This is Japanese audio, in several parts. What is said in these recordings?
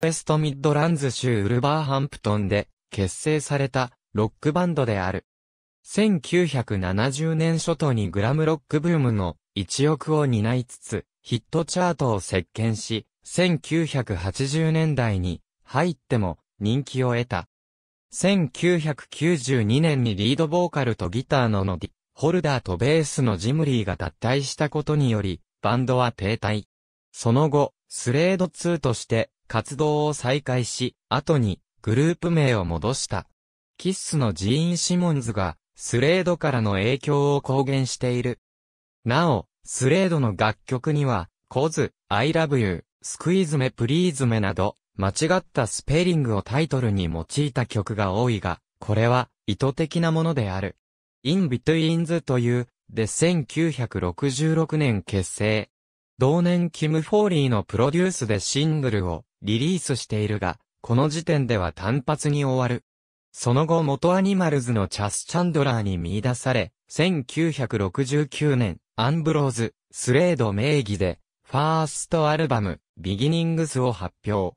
ウェストミッドランズ州ウルバーハンプトンで結成されたロックバンドである。1970年初頭にグラムロックブームの一翼を担いつつヒットチャートを席巻し、1980年代に入っても人気を得た。1992年にリードボーカルとギターのノディ、ホルダーとベースのジムリーが脱退したことにより、バンドは停滞。その後、スレード2として活動を再開し、後にグループ名を戻した。キッスのジーン・シモンズが、スレードからの影響を公言している。なお、スレードの楽曲には、コズ、アイラブユー、スクイズメプリーズメなど、間違ったスペリングをタイトルに用いた曲が多いが、これは意図的なものである。In Betweens という、で1966年結成。同年キム・フォーリーのプロデュースでシングルをリリースしているが、この時点では単発に終わる。その後元アニマルズのチャス・チャンドラーに見出され、1969年、アンブローズ、スレード名義で、ファーストアルバム、ビギニングスを発表。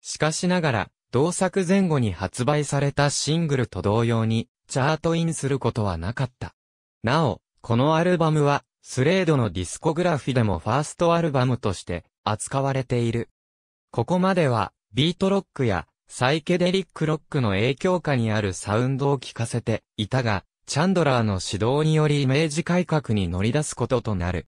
しかしながら、同作前後に発売されたシングルと同様に、チャートインすることはなかった。なお、このアルバムは、スレードのディスコグラフィでもファーストアルバムとして扱われている。ここまでは、ビートロックやサイケデリックロックの影響下にあるサウンドを聞かせていたが、チャンドラーの指導によりイメージ改革に乗り出すこととなる。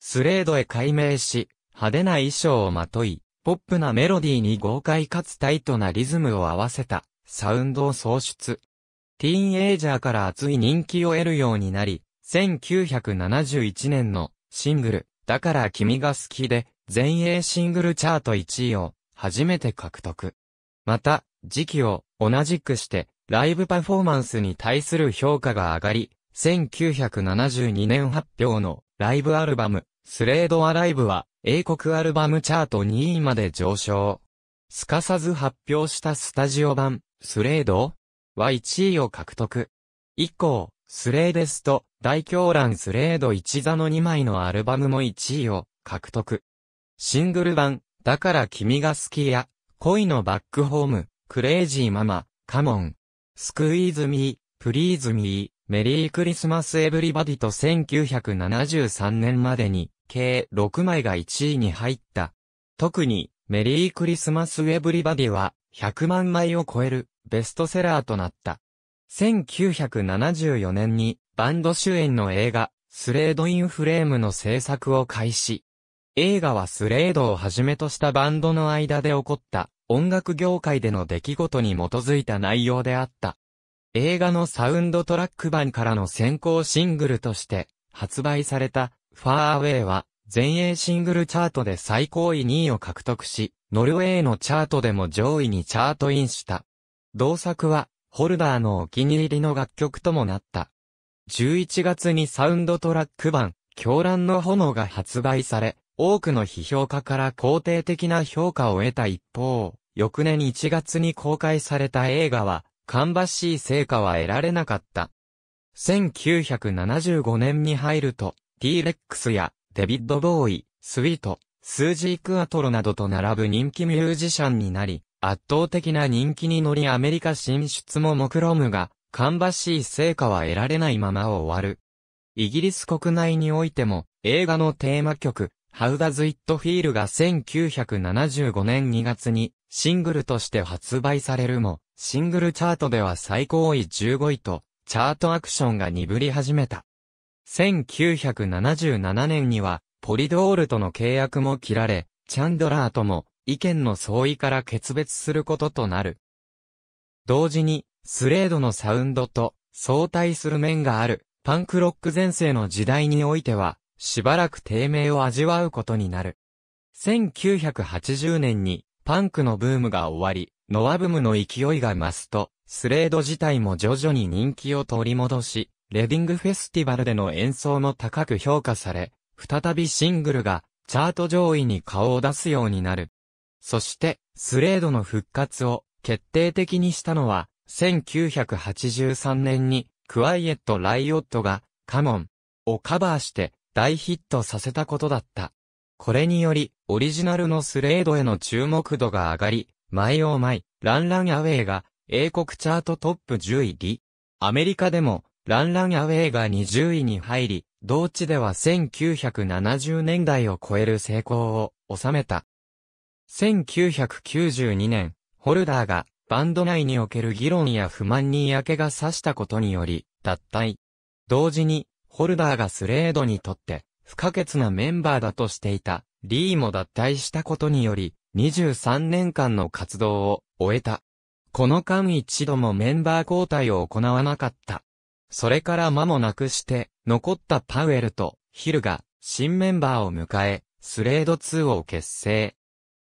スレードへ改名し、派手な衣装をまとい、ポップなメロディーに豪快かつタイトなリズムを合わせたサウンドを創出。ティーンエイジャーから熱い人気を得るようになり、1971年のシングル、だから君が好きで、全英シングルチャート1位を初めて獲得。また、時期を同じくして、ライブパフォーマンスに対する評価が上がり、1972年発表のライブアルバム、スレードアライブは、英国アルバムチャート2位まで上昇。すかさず発表したスタジオ版、スレードは1位を獲得。以降、スレーデスと大狂乱スレード一座の2枚のアルバムも1位を獲得。シングル版、だから君が好きや、恋のバックホーム、クレイジーママ、カモン、スクイーズミー、プリーズミー、メリークリスマスエブリバディと1973年までに、計6枚が1位に入った。特に、メリークリスマスエブリバディは、100万枚を超える、ベストセラーとなった。1974年に、バンド主演の映画、スレード・イン・フレームの制作を開始。映画はスレードをはじめとしたバンドの間で起こった音楽業界での出来事に基づいた内容であった。映画のサウンドトラック版からの先行シングルとして発売されたファーウェイは全英シングルチャートで最高位2位を獲得し、ノルウェーのチャートでも上位にチャートインした。同作はホルダーのお気に入りの楽曲ともなった。11月にサウンドトラック版狂乱の炎が発売され、多くの批評家から肯定的な評価を得た一方、翌年1月に公開された映画は、芳しい成果は得られなかった。1975年に入ると、T-Rex やデビッド・ボーイ、スウィート、スージー・クアトロなどと並ぶ人気ミュージシャンになり、圧倒的な人気に乗りアメリカ進出も目論むが、芳しい成果は得られないまま終わる。イギリス国内においても、映画のテーマ曲、How Does It Feel が1975年2月にシングルとして発売されるも、シングルチャートでは最高位15位と、チャートアクションが鈍り始めた。1977年には、ポリドールとの契約も切られ、チャンドラーとも意見の相違から決別することとなる。同時に、スレードのサウンドと相対する面がある、パンクロック前世の時代においては、しばらく低迷を味わうことになる。1980年にパンクのブームが終わり、ノアブムの勢いが増すと、スレード自体も徐々に人気を取り戻し、レディングフェスティバルでの演奏も高く評価され、再びシングルがチャート上位に顔を出すようになる。そして、スレードの復活を決定的にしたのは、1983年にクワイエット・ライオットがカモンをカバーして大ヒットさせたことだった。これにより、オリジナルのスレードへの注目度が上がり、イオマイ、ランランアウェイが、英国チャートトップ10位リアメリカでも、ランランアウェイが20位に入り、同地では1970年代を超える成功を収めた。1992年、ホルダーがバンド内における議論や不満に嫌気がさしたことにより、脱退。同時に、ホルダーがスレードにとって不可欠なメンバーだとしていたリーも脱退したことにより23年間の活動を終えた。この間一度もメンバー交代を行わなかった。それから間もなくして残ったパウエルとヒルが新メンバーを迎えスレード2を結成。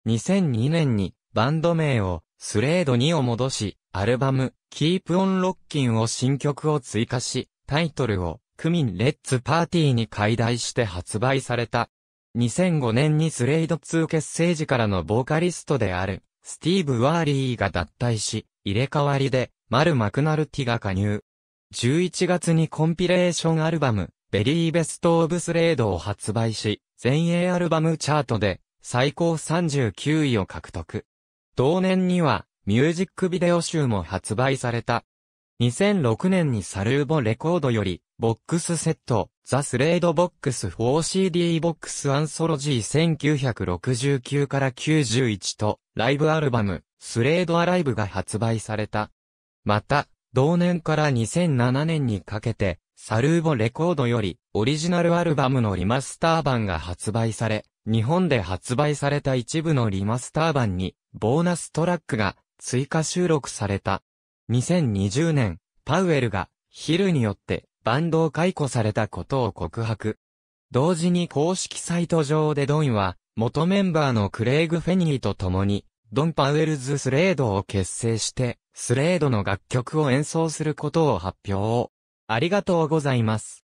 2002年にバンド名をスレード2を戻し、アルバム、Keep on Rockin' を新曲を追加し、タイトルをクミンレッツパーティーに解題して発売された。2005年にスレイド2結成時からのボーカリストである、スティーブ・ワーリーが脱退し、入れ替わりで、マル・マクナルティが加入。11月にコンピレーションアルバム、ベリーベスト・オブ・スレードを発売し、全英アルバムチャートで最高39位を獲得。同年にはミュージックビデオ集も発売された。2006年にサルーボレコードより、ボックスセット、ザ・スレード・ボックス 4CD ボックス・アンソロジー1969から91と、ライブアルバム、スレード・アライブが発売された。また、同年から2007年にかけて、サルーボレコードより、オリジナルアルバムのリマスター版が発売され、日本で発売された一部のリマスター版に、ボーナストラックが追加収録された。2020年、パウエルが、ヒルによって、バンドを解雇されたことを告白。同時に公式サイト上でドンは、元メンバーのクレイグ・フェニーと共に、ドン・パウエルズ・スレードを結成して、スレードの楽曲を演奏することを発表。ありがとうございます。